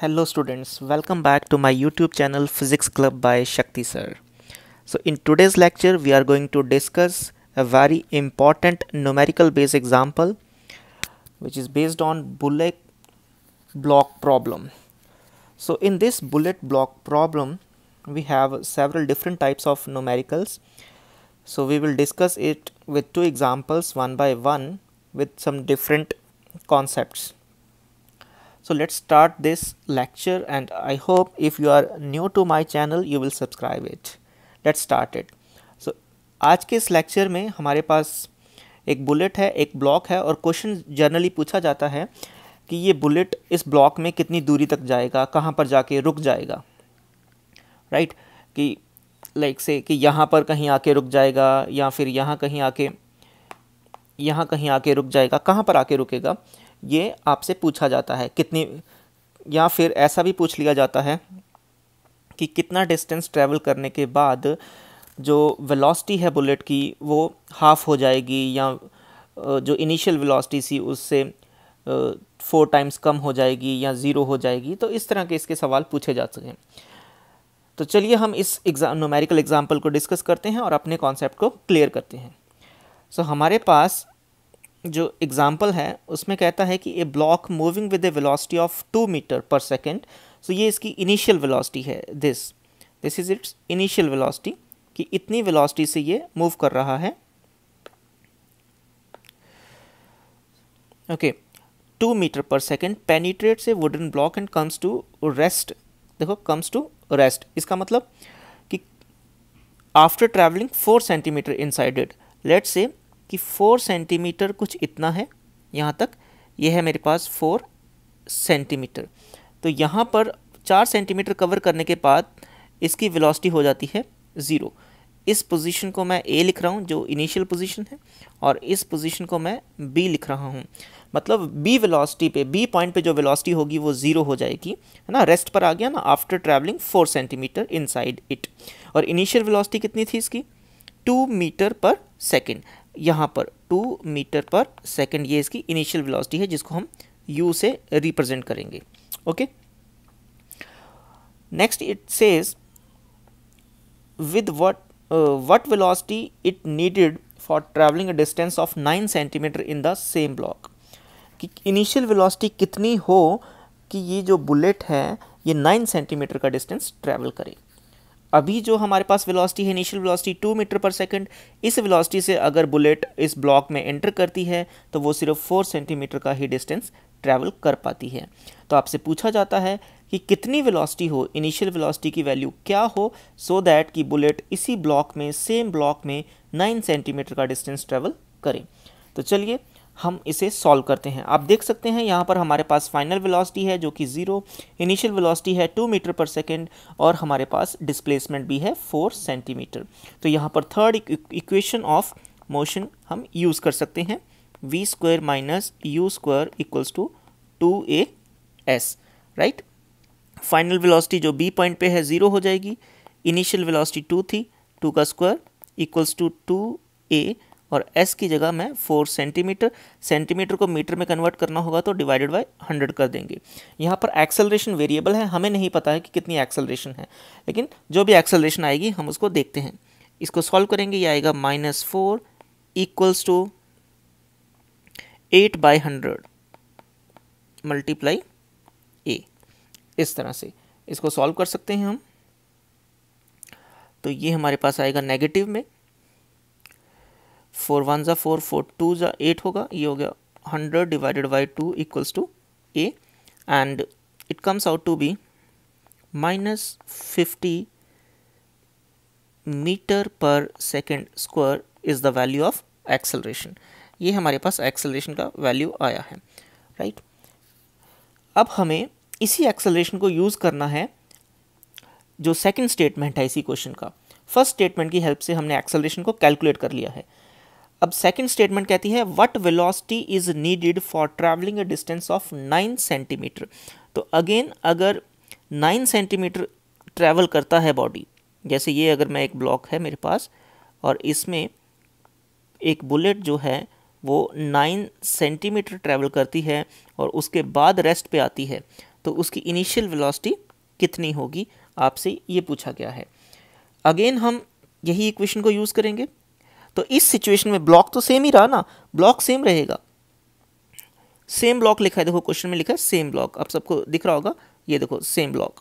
Hello students, welcome back to my YouTube channel Physics Club by Shakti Sir. So in today's lecture we are going to discuss a very important numerical base example which is based on bullet block problem. So in this bullet block problem we have several different types of numericals. So we will discuss it with two examples one by one with some different concepts. so let's start this lecture and i hope if you are new to my channel you will subscribe it let's start it so आज के इस lecture में हमारे पास एक bullet है एक block है और क्वेश्चन जनरली पूछा जाता है कि ये बुलेट इस ब्लॉक में कितनी दूरी तक जाएगा कहाँ पर जाके रुक जाएगा राइट right? कि लाइक like से कि यहाँ पर कहीं आके रुक जाएगा या फिर यहाँ कहीं आके यहाँ कहीं आके रुक जाएगा कहाँ पर आके रुकेगा ये आपसे पूछा जाता है कितनी या फिर ऐसा भी पूछ लिया जाता है कि कितना डिस्टेंस ट्रैवल करने के बाद जो वेलोसिटी है बुलेट की वो हाफ़ हो जाएगी या जो इनिशियल वेलोसिटी सी उससे फोर टाइम्स कम हो जाएगी या ज़ीरो हो जाएगी तो इस तरह के इसके सवाल पूछे जा सकें तो चलिए हम इस एग्ज़ाम नोमेरिकल एग्ज़ाम्पल को डिस्कस करते हैं और अपने कॉन्सेप्ट को क्लियर करते हैं सो so, हमारे पास जो एग्ज़ाम्पल है उसमें कहता है कि a block moving with a velocity of two metre per second so ये इसकी इनिशियल वेलोसिटी है this this is its initial velocity कि इतनी वेलोसिटी से ये मूव कर रहा है okay two metre per second penetrates a wooden block and comes to rest देखो कम्स टू रेस्ट इसका मतलब कि after travelling four centimetre inside it let's say कि फोर सेंटीमीटर कुछ इतना है यहाँ तक ये है मेरे पास फोर सेंटीमीटर तो यहाँ पर चार सेंटीमीटर कवर करने के बाद इसकी वेलोसिटी हो जाती है ज़ीरो इस पोजीशन को मैं ए लिख रहा हूँ जो इनिशियल पोजीशन है और इस पोजीशन को मैं बी लिख रहा हूँ मतलब बी वेलोसिटी पे बी पॉइंट पे जो वेलोसिटी होगी वो ज़ीरो हो जाएगी है ना रेस्ट पर आ गया ना after travelling four centimetre inside it और इनिशियल वेलोसिटी कितनी थी इसकी टू मीटर पर सेकेंड यहाँ पर टू मीटर पर सेकेंड ये इसकी इनिशियल वेलोसिटी है जिसको हम यू से रिप्रेजेंट करेंगे okay next it says with what what velocity it needed for travelling a distance of nine centimetre in the same block कि इनिशियल वेलोसिटी कितनी हो कि ये जो बुलेट है ये नाइन सेंटीमीटर का डिस्टेंस ट्रैवल करे अभी जो हमारे पास वेलोसिटी है initial velocity two metre per second इस वेलोसिटी से अगर बुलेट इस ब्लॉक में एंटर करती है तो वो सिर्फ फोर सेंटीमीटर का ही डिस्टेंस ट्रैवल कर पाती है तो आपसे पूछा जाता है कि कितनी वेलोसिटी हो इनिशियल वेलोसिटी की वैल्यू क्या हो सो so दैट कि बुलेट इसी ब्लॉक में सेम ब्लॉक में नाइन सेंटीमीटर का डिस्टेंस ट्रैवल करें तो चलिए हम इसे सॉल्व करते हैं आप देख सकते हैं यहाँ पर हमारे पास फाइनल वेलोसिटी है जो कि ज़ीरो इनिशियल वेलोसिटी है टू मीटर पर सेकेंड और हमारे पास डिस्प्लेसमेंट भी है फोर सेंटीमीटर तो यहाँ पर थर्ड इक्वेशन ऑफ मोशन हम यूज़ कर सकते हैं v square minus u square equals to two a s right final velocity जो बी पॉइंट पे है ज़ीरो हो जाएगी इनिशियल वेलोसिटी टू थी टू का square equals to two a और एस की जगह मैं फोर सेंटीमीटर सेंटीमीटर को मीटर में कन्वर्ट करना होगा तो डिवाइडेड बाय हंड्रेड कर देंगे यहाँ पर एक्सेलरेशन वेरिएबल है हमें नहीं पता है कि कितनी एक्सेलरेशन है लेकिन जो भी एक्सेलरेशन आएगी हम उसको देखते हैं इसको सॉल्व करेंगे ये आएगा minus four equals to eight by hundred multiply a इस तरह से इसको सॉल्व कर सकते हैं हम तो ये हमारे पास आएगा नेगेटिव में फोर वन ज़ा फोर फोर टू ज़ा एट होगा ये हो गया hundred divided by two equals to A and it comes out to be minus fifty metre per second square is the value of acceleration ये हमारे पास acceleration का value आया है राइट right? अब हमें इसी एक्सेलरेशन को यूज़ करना है जो सेकेंड स्टेटमेंट है इसी क्वेश्चन का फर्स्ट स्टेटमेंट की हेल्प से हमने एक्सेलरेशन को कैलकुलेट कर लिया है अब सेकंड स्टेटमेंट कहती है what velocity is needed for travelling a distance of nine centimetre तो अगेन अगर नाइन सेंटीमीटर ट्रैवल करता है बॉडी जैसे ये अगर मैं एक ब्लॉक है मेरे पास और इसमें एक बुलेट जो है वो नाइन सेंटीमीटर ट्रैवल करती है और उसके बाद रेस्ट पे आती है तो उसकी इनिशियल वेलोसिटी कितनी होगी आपसे ये पूछा गया है अगेन हम यही इक्वेशन को यूज़ करेंगे तो इस सिचुएशन में ब्लॉक तो सेम ही रहा ना ब्लॉक सेम रहेगा सेम ब्लॉक लिखा है देखो क्वेश्चन में लिखा है सेम ब्लॉक आप सबको दिख रहा होगा ये देखो सेम ब्लॉक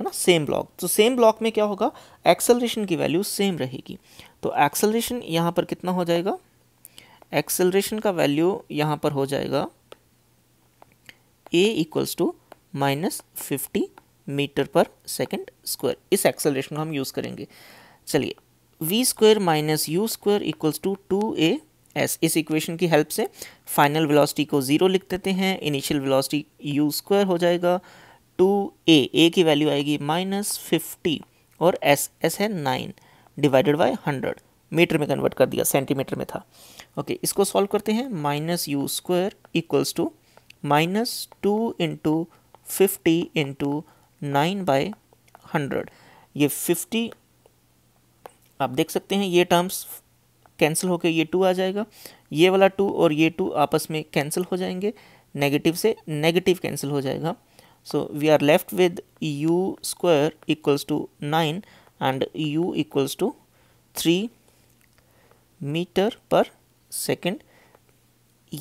है ना सेम ब्लॉक तो सेम ब्लॉक में क्या होगा एक्सेलरेशन की वैल्यू सेम रहेगी तो एक्सेलरेशन यहाँ पर कितना हो जाएगा एक्सेलरेशन का वैल्यू यहाँ पर हो जाएगा a equals to minus fifty metre per second square इस एक्सेलरेशन को हम यूज़ करेंगे चलिए v square minus u square equals to two a s इस इक्वेशन की हेल्प से फाइनल वेलोसिटी को ज़ीरो लिख देते हैं इनिशियल वेलोसिटी यू स्क्वायर हो जाएगा टू ए ए की वैल्यू आएगी माइनस फिफ्टी और एस एस है nine divided by hundred metre में कन्वर्ट कर दिया सेंटीमीटर में था ओके okay, इसको सॉल्व करते हैं minus u square equals to minus two into fifty into nine by hundred ये फिफ्टी आप देख सकते हैं ये टर्म्स कैंसिल होकर ये टू आ जाएगा ये वाला टू और ये टू आपस में कैंसिल हो जाएंगे नेगेटिव से नेगेटिव कैंसिल हो जाएगा so we are left with u square equals to nine and u equals to three metre per second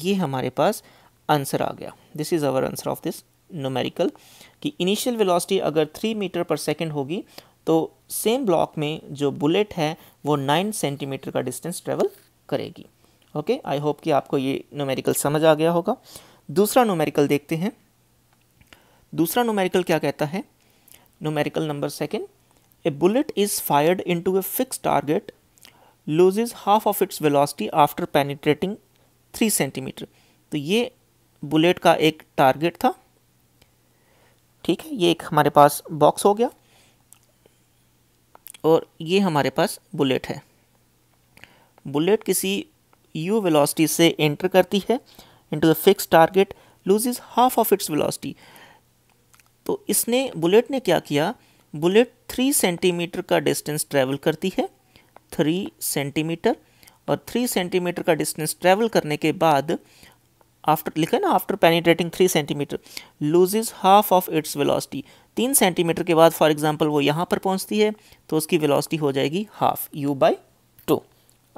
ये हमारे पास आंसर आ गया this is our answer of this numerical कि इनिशियल वेलोसिटी अगर थ्री मीटर पर सेकेंड होगी तो same block में जो बुलेट है वो नाइन सेंटीमीटर का डिस्टेंस ट्रेवल करेगी ओके आई होप कि आपको ये नोमेरिकल समझ आ गया होगा दूसरा नोमेरिकल देखते हैं दूसरा नोमेरिकल क्या कहता है numerical number second a bullet is fired into a fix target loses half of its velocity after penetrating three centimetre तो ये बुलेट का एक टारगेट था ठीक है ये एक हमारे पास बॉक्स हो गया और ये हमारे पास बुलेट है बुलेट किसी यू वेलोसिटी से एंटर करती है into the fix target loses half of its velocity तो इसने बुलेट ने क्या किया बुलेट थ्री सेंटीमीटर का डिस्टेंस ट्रैवल करती है थ्री सेंटीमीटर और थ्री सेंटीमीटर का डिस्टेंस ट्रैवल करने के बाद आफ्टर लिखा है ना after penetrating three centimetre loses half of its velocity तीन सेंटीमीटर के बाद फॉर एग्जांपल वो यहाँ पर पहुँचती है तो उसकी वेलोसिटी हो जाएगी half u by two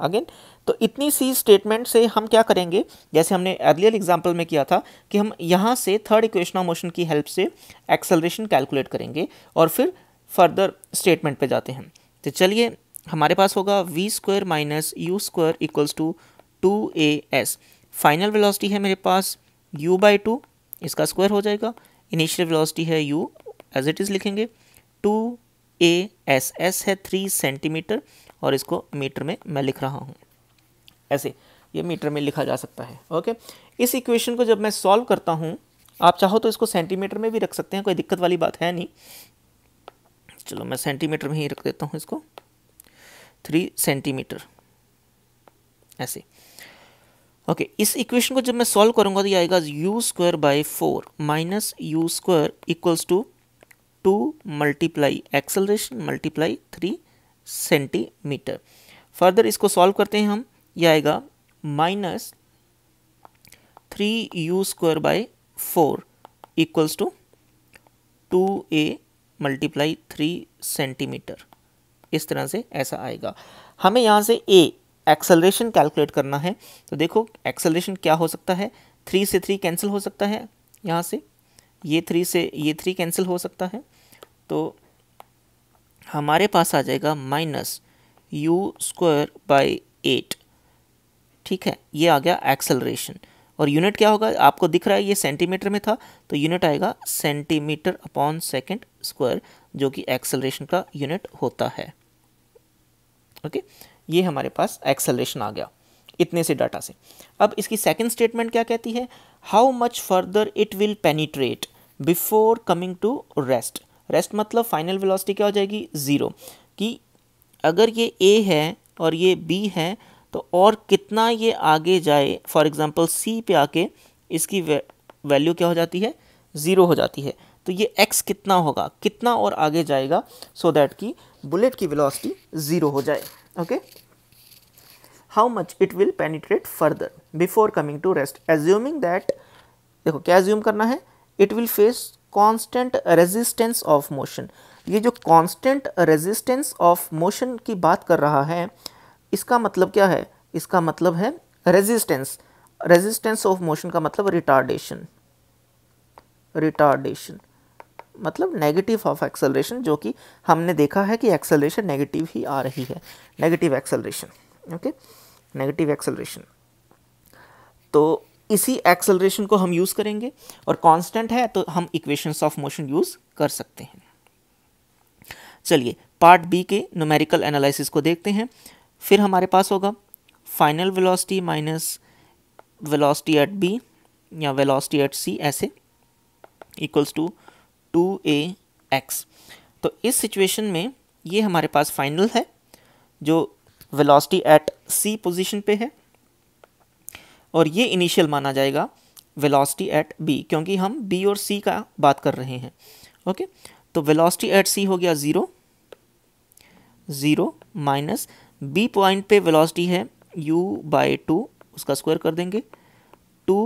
again तो इतनी सी स्टेटमेंट से हम क्या करेंगे जैसे हमने अर्लियर एग्जाम्पल में किया था कि हम यहाँ से थर्ड इक्वेशन ऑफ मोशन की हेल्प से एक्सेलरेशन कैलकुलेट करेंगे और फिर फर्दर स्टेटमेंट पर जाते हैं तो चलिए हमारे पास होगा v square minus u square equals to two a s final velocity है मेरे पास u बाई टू इसका स्क्वायर हो जाएगा इनिशियल वेलोसिटी है u एज इट इज़ लिखेंगे टू ए एस एस है थ्री सेंटीमीटर और इसको मीटर में मैं लिख रहा हूँ ऐसे ये मीटर में लिखा जा सकता है ओके इस इक्वेशन को जब मैं सॉल्व करता हूँ आप चाहो तो इसको सेंटीमीटर में भी रख सकते हैं कोई दिक्कत वाली बात है नहीं चलो मैं सेंटीमीटर में ही रख देता हूँ इसको थ्री सेंटीमीटर ऐसे ओके okay, इस इक्वेशन को जब मैं सॉल्व करूंगा तो ये आएगा u square by four minus u square equals to two multiply acceleration multiply three centimetre further इसको सॉल्व करते हैं हम ये आएगा minus three u square by four equals to two a multiply three centimetre इस तरह से ऐसा आएगा हमें यहाँ से ए एक्सेलरेशन कैलकुलेट करना है तो देखो एक्सेलरेशन क्या हो सकता है थ्री से थ्री कैंसिल हो सकता है यहाँ से ये थ्री से ये थ्री कैंसिल हो सकता है तो हमारे पास आ जाएगा minus u square by eight ठीक है ये आ गया एक्सेलरेशन और यूनिट क्या होगा आपको दिख रहा है ये सेंटीमीटर में था तो यूनिट आएगा सेंटीमीटर अपॉन सेकेंड स्क्वायर जो कि एक्सेलरेशन का यूनिट होता है ओके okay? ये हमारे पास एक्सेलरेशन आ गया इतने से डाटा से अब इसकी सेकेंड स्टेटमेंट क्या कहती है how much further it will penetrate before coming to rest rest मतलब फाइनल वेलोसिटी क्या हो जाएगी ज़ीरो कि अगर ये ए है और ये बी है तो और कितना ये आगे जाए फॉर एग्ज़ाम्पल सी पे आके इसकी वैल्यू क्या हो जाती है ज़ीरो हो जाती है तो ये एक्स कितना होगा कितना और आगे जाएगा सो so दैट कि बुलेट की वेलोसिटी ज़ीरो हो जाए okay okay? how much it will penetrate further before coming to rest assuming that देखो क्या assume करना है it will face constant resistance of motion ये जो constant resistance of motion की बात कर रहा है इसका मतलब क्या है इसका मतलब है resistance resistance of motion का मतलब retardation retardation मतलब नेगेटिव ऑफ एक्सेलरेशन जो कि हमने देखा है कि एक्सेलरेशन नेगेटिव ही आ रही है negative acceleration okay negative acceleration तो इसी एक्सेलरेशन को हम यूज़ करेंगे और कांस्टेंट है तो हम इक्वेशंस ऑफ मोशन यूज़ कर सकते हैं चलिए पार्ट बी के नोमेरिकल एनालिसिस को देखते हैं फिर हमारे पास होगा final velocity minus velocity at B या वेलोसिटी एट सी ऐसे equals to two a x तो इस सिचुएशन में ये हमारे पास फाइनल है जो वेलोसिटी एट सी पोजीशन पे है और ये इनिशियल माना जाएगा वेलोसिटी एट बी क्योंकि हम बी और सी का बात कर रहे हैं ओके तो वेलोसिटी एट सी हो गया zero zero minus B point पे वेलोसिटी है यू बाई टू उसका स्क्वायर कर देंगे टू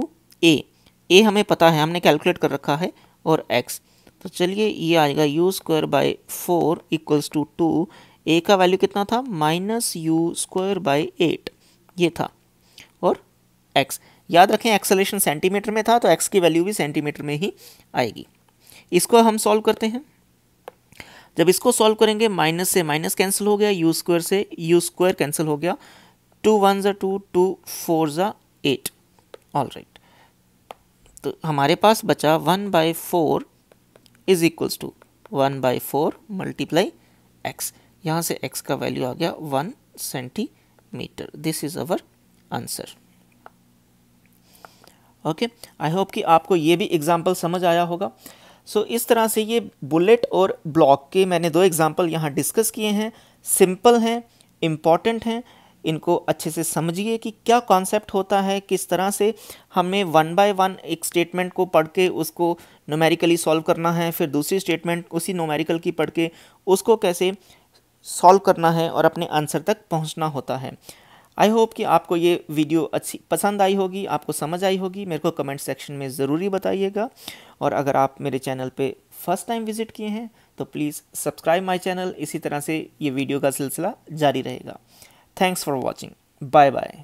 ए ए हमें पता है हमने कैलकुलेट कर रखा है और एक्स तो चलिए ये आएगा u square by four equals to two a का वैल्यू कितना था minus u square by eight ये था और एक्स याद रखें एक्सलेशन सेंटीमीटर में था तो एक्स की वैल्यू भी सेंटीमीटर में ही आएगी इसको हम सॉल्व करते हैं जब इसको सॉल्व करेंगे माइनस से माइनस कैंसिल हो गया यू स्क्वायर से यू स्क्वायर कैंसिल हो गया टू वन ज़ा टू टू फोर ज़ा एट ऑल राइट तो हमारे पास बचा one by four is equals to one by four multiply x यहाँ से x का वैल्यू आ गया one centimetre this is our answer okay I hope कि आपको ये भी एग्जाम्पल समझ आया होगा सो so, इस तरह से ये बुलेट और ब्लॉक के मैंने दो एग्जाम्पल यहाँ डिस्कस किए हैं सिंपल हैं इम्पॉर्टेंट हैं इनको अच्छे से समझिए कि क्या कॉन्सेप्ट होता है किस तरह से हमें वन बाय वन एक स्टेटमेंट को पढ़ के उसको नोमेरिकली सॉल्व करना है फिर दूसरी स्टेटमेंट उसी नोमेरिकल की पढ़ के उसको कैसे सॉल्व करना है और अपने आंसर तक पहुंचना होता है आई होप कि आपको ये वीडियो अच्छी पसंद आई होगी आपको समझ आई होगी मेरे को कमेंट सेक्शन में ज़रूरी बताइएगा और अगर आप मेरे चैनल पे फर्स्ट टाइम विज़िट किए हैं तो प्लीज़ सब्सक्राइब माय चैनल इसी तरह से ये वीडियो का सिलसिला जारी रहेगा thanks for watching bye bye